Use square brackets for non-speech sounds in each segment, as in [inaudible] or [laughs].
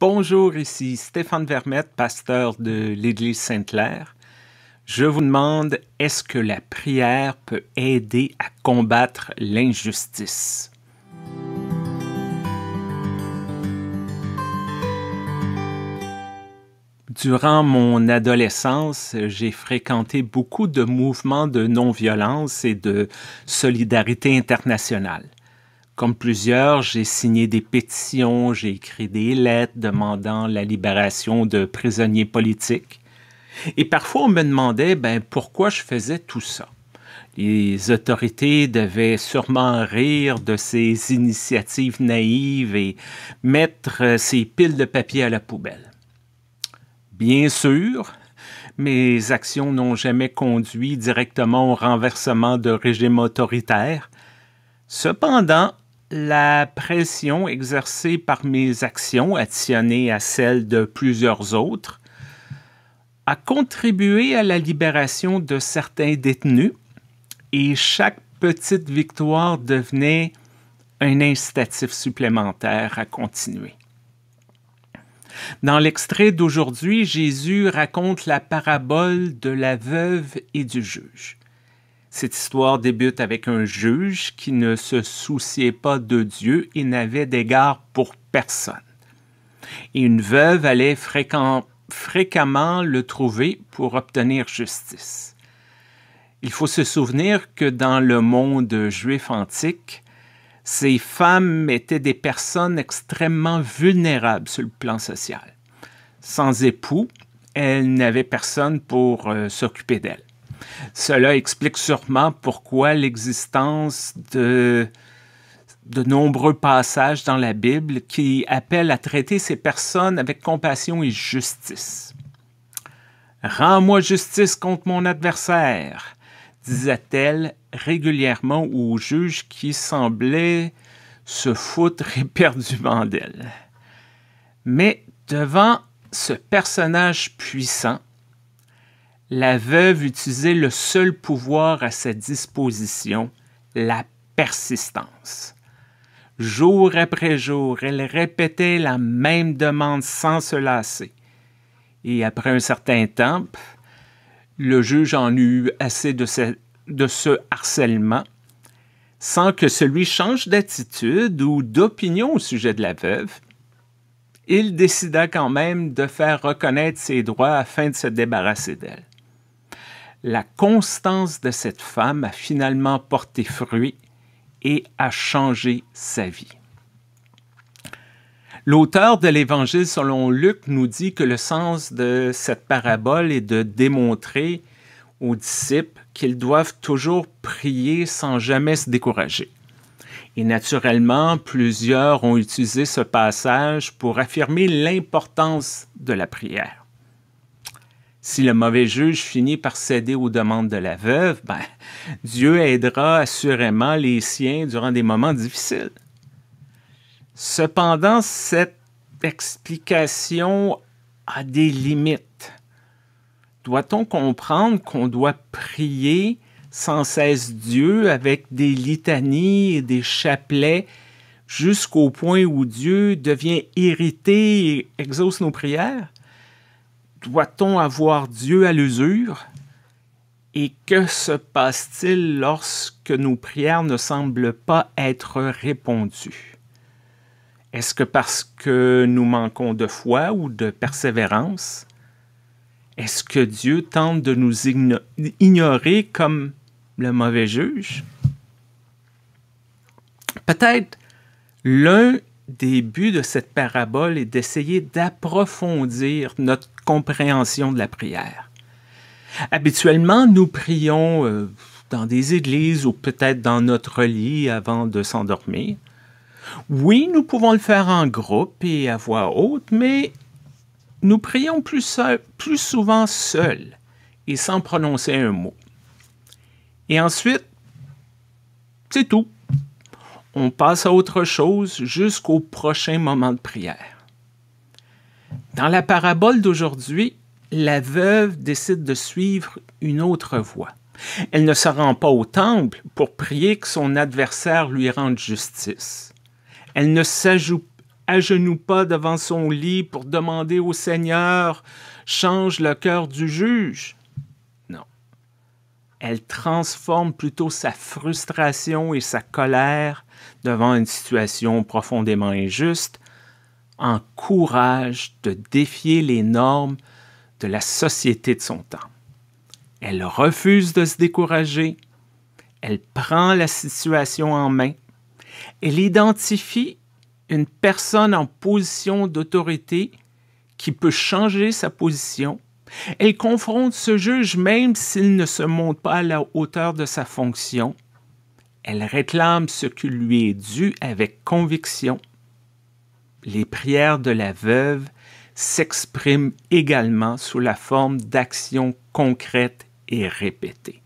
Bonjour, ici Stéphane Vermette, pasteur de l'Église Sainte-Claire. Je vous demande, est-ce que la prière peut aider à combattre l'injustice? Durant mon adolescence, j'ai fréquenté beaucoup de mouvements de non-violence et de solidarité internationale. Comme plusieurs, j'ai signé des pétitions, j'ai écrit des lettres demandant la libération de prisonniers politiques. Et parfois, on me demandait ben, pourquoi je faisais tout ça. Les autorités devaient sûrement rire de ces initiatives naïves et mettre euh, ces piles de papier à la poubelle. Bien sûr, mes actions n'ont jamais conduit directement au renversement de régime autoritaire. Cependant, la pression exercée par mes actions, additionnée à celle de plusieurs autres, a contribué à la libération de certains détenus et chaque petite victoire devenait un incitatif supplémentaire à continuer. Dans l'extrait d'aujourd'hui, Jésus raconte la parabole de la veuve et du juge. Cette histoire débute avec un juge qui ne se souciait pas de Dieu et n'avait d'égard pour personne. Et une veuve allait fréquemment le trouver pour obtenir justice. Il faut se souvenir que dans le monde juif antique, ces femmes étaient des personnes extrêmement vulnérables sur le plan social. Sans époux, elles n'avaient personne pour euh, s'occuper d'elles. Cela explique sûrement pourquoi l'existence de de nombreux passages dans la Bible qui appellent à traiter ces personnes avec compassion et justice. Rends-moi justice contre mon adversaire, disait-elle régulièrement au juge qui semblait se foutre [laughs] éperdument d'elle. Mais devant ce personnage puissant, la veuve utilisait le seul pouvoir à sa disposition, la persistance. Jour après jour, elle répétait la même demande sans se lasser. Et après un certain temps, le juge en eut assez de ce, harcèlement, sans que celui change d'attitude ou d'opinion au sujet de la veuve. Il décida quand même de faire reconnaître ses droits afin de se débarrasser d'elle la constance de cette femme a finalement porté fruit et a changé sa vie. L'auteur de l'Évangile selon Luc nous dit que le sens de cette parabole est de démontrer aux disciples qu'ils doivent toujours prier sans jamais se décourager. Et naturellement, plusieurs ont utilisé ce passage pour affirmer l'importance de la prière. Si le mauvais juge finit par céder aux demandes de la veuve, ben, Dieu aidera assurément les siens durant des moments difficiles. Cependant, cette explication a des limites. Doit-on comprendre qu'on doit prier sans cesse Dieu avec des litanies et des chapelets jusqu'au point où Dieu devient irrité et exauce nos prières? doit-on avoir Dieu à l'usure? Et que se passe-t-il lorsque nos prières ne semblent pas être répondues? Est-ce que parce que nous manquons de foi ou de persévérance? Est-ce que Dieu tente de nous ignorer comme le mauvais juge? Peut-être l'un des buts de cette parabole est d'essayer d'approfondir notre compréhension de la prière. Habituellement, nous prions euh, dans des églises ou peut-être dans notre lit avant de s'endormir. Oui, nous pouvons le faire en groupe et à voix haute, mais nous prions plus, plus souvent seuls et sans prononcer un mot. Et ensuite, c'est tout. On passe à autre chose jusqu'au prochain moment de prière. Dans la parabole d'aujourd'hui, la veuve décide de suivre une autre voie. Elle ne se rend pas au temple pour prier que son adversaire lui rende justice. Elle ne s'agenouille pas devant son lit pour demander au Seigneur change le cœur du juge. Non. Elle transforme plutôt sa frustration et sa colère devant une situation profondément injuste en courage de défier les normes de la société de son temps. Elle refuse de se décourager, elle prend la situation en main, elle identifie une personne en position d'autorité qui peut changer sa position, elle confronte ce juge même s'il ne se montre pas à la hauteur de sa fonction, elle réclame ce qui lui est dû avec conviction, les prières de la veuve s'expriment également sous la forme d'actions concrètes et répétées.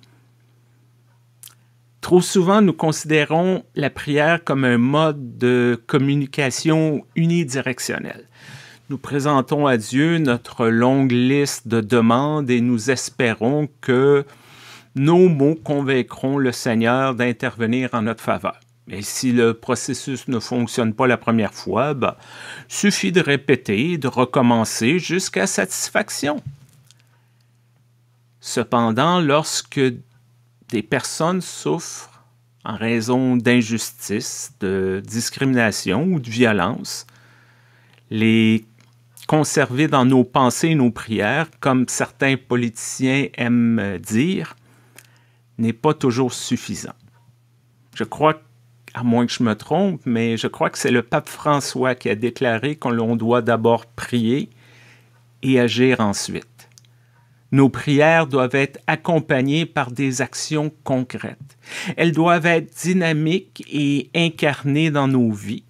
Trop souvent, nous considérons la prière comme un mode de communication unidirectionnel. Nous présentons à Dieu notre longue liste de demandes et nous espérons que nos mots convaincront le Seigneur d'intervenir en notre faveur. Et si le processus ne fonctionne pas la première fois, ben, suffit de répéter, de recommencer jusqu'à satisfaction. Cependant, lorsque des personnes souffrent en raison d'injustice, de discrimination ou de violence, les conserver dans nos pensées et nos prières, comme certains politiciens aiment dire, n'est pas toujours suffisant. Je crois que à moins que je me trompe, mais je crois que c'est le pape François qui a déclaré qu'on doit d'abord prier et agir ensuite. Nos prières doivent être accompagnées par des actions concrètes. Elles doivent être dynamiques et incarnées dans nos vies.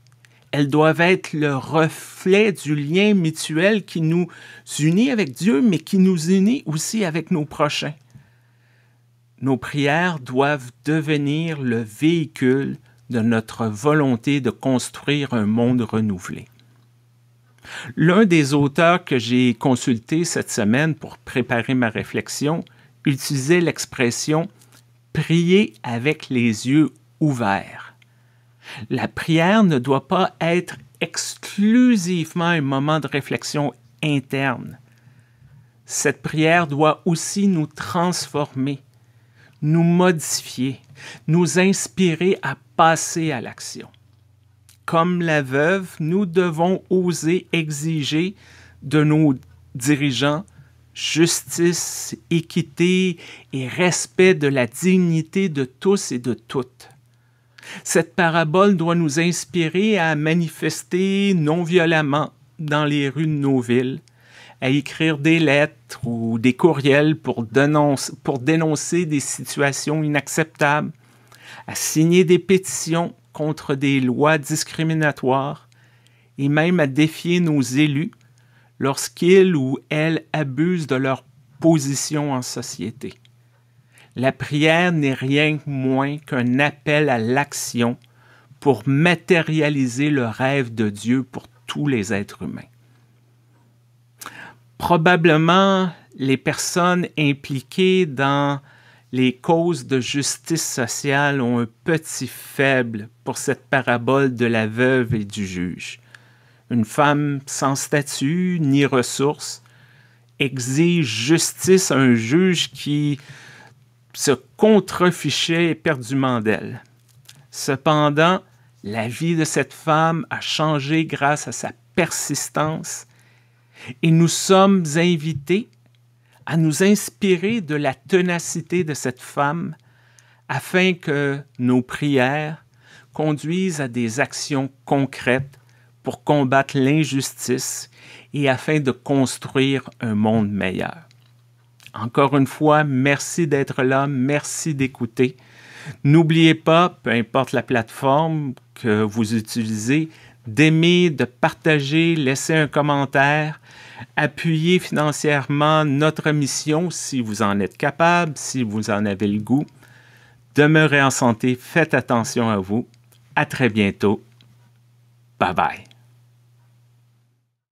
Elles doivent être le reflet du lien mutuel qui nous unit avec Dieu, mais qui nous unit aussi avec nos prochains. Nos prières doivent devenir le véhicule de notre volonté de construire un monde renouvelé. L'un des auteurs que j'ai consulté cette semaine pour préparer ma réflexion utilisait l'expression prier avec les yeux ouverts. La prière ne doit pas être exclusivement un moment de réflexion interne. Cette prière doit aussi nous transformer, nous modifier, nous inspirer à passer à l'action. Comme la veuve, nous devons oser exiger de nos dirigeants justice, équité et respect de la dignité de tous et de toutes. Cette parabole doit nous inspirer à manifester non violemment dans les rues de nos villes, à écrire des lettres ou des courriels pour, dénoncer, pour dénoncer des situations inacceptables, à signer des pétitions contre des lois discriminatoires et même à défier nos élus lorsqu'ils ou elles abusent de leur position en société. La prière n'est rien moins qu'un appel à l'action pour matérialiser le rêve de Dieu pour tous les êtres humains. Probablement, les personnes impliquées dans les causes de justice sociale ont un petit faible pour cette parabole de la veuve et du juge. Une femme sans statut ni ressources exige justice à un juge qui se contrefichait éperdument d'elle. Cependant, la vie de cette femme a changé grâce à sa persistance et nous sommes invités à nous inspirer de la ténacité de cette femme afin que nos prières conduisent à des actions concrètes pour combattre l'injustice et afin de construire un monde meilleur. Encore une fois, merci d'être là, merci d'écouter. N'oubliez pas, peu importe la plateforme que vous utilisez, d'aimer, de partager, laisser un commentaire, appuyer financièrement notre mission si vous en êtes capable, si vous en avez le goût. Demeurez en santé, faites attention à vous. À très bientôt. Bye bye.